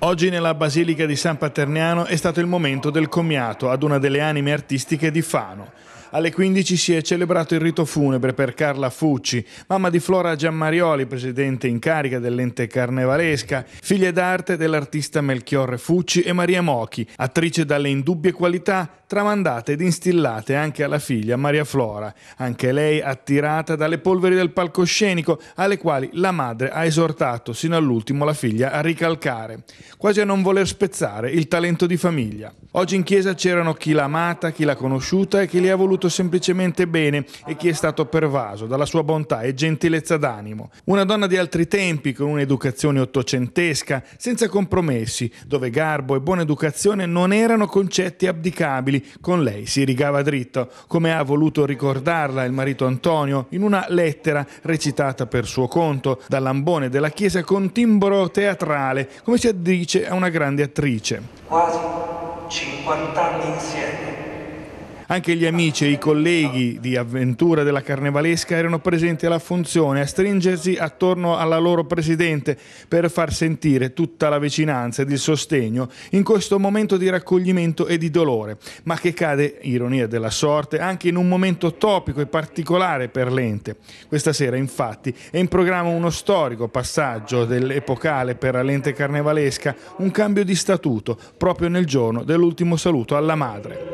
Oggi nella Basilica di San Paterniano è stato il momento del commiato ad una delle anime artistiche di Fano. Alle 15 si è celebrato il rito funebre per Carla Fucci, mamma di Flora Giammarioli, presidente in carica dell'ente carnevalesca, figlia d'arte dell'artista Melchiorre Fucci e Maria Mochi, attrice dalle indubbie qualità tramandate ed instillate anche alla figlia Maria Flora, anche lei attirata dalle polveri del palcoscenico alle quali la madre ha esortato sino all'ultimo la figlia a ricalcare quasi a non voler spezzare il talento di famiglia. Oggi in chiesa c'erano chi l'ha amata, chi l'ha conosciuta e chi le ha voluto semplicemente bene e chi è stato pervaso dalla sua bontà e gentilezza d'animo. Una donna di altri tempi, con un'educazione ottocentesca, senza compromessi, dove garbo e buona educazione non erano concetti abdicabili, con lei si rigava dritto, come ha voluto ricordarla il marito Antonio in una lettera recitata per suo conto dall'ambone della chiesa con timbro teatrale, come si addice a una grande attrice. Quasi 50 anni insieme anche gli amici e i colleghi di Avventura della Carnevalesca erano presenti alla funzione a stringersi attorno alla loro presidente per far sentire tutta la vicinanza ed il sostegno in questo momento di raccoglimento e di dolore, ma che cade, ironia della sorte, anche in un momento topico e particolare per l'ente. Questa sera infatti è in programma uno storico passaggio dell'epocale per l'ente carnevalesca, un cambio di statuto proprio nel giorno dell'ultimo saluto alla madre.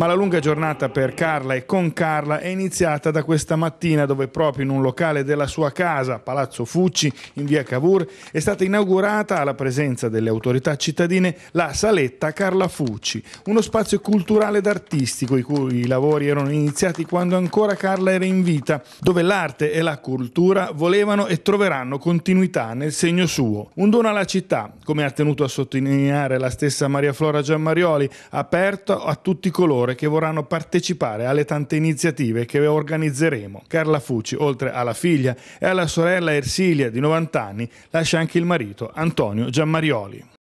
Ma la lunga giornata per Carla e con Carla è iniziata da questa mattina dove proprio in un locale della sua casa, Palazzo Fucci, in via Cavour, è stata inaugurata alla presenza delle autorità cittadine la Saletta Carla Fucci, uno spazio culturale ed artistico i cui lavori erano iniziati quando ancora Carla era in vita, dove l'arte e la cultura volevano e troveranno continuità nel segno suo. Un dono alla città, come ha tenuto a sottolineare la stessa Maria Flora Giammarioli, aperto a tutti coloro persone che vorranno partecipare alle tante iniziative che organizzeremo. Carla Fucci, oltre alla figlia e alla sorella Ersilia di 90 anni, lascia anche il marito Antonio Giammarioli.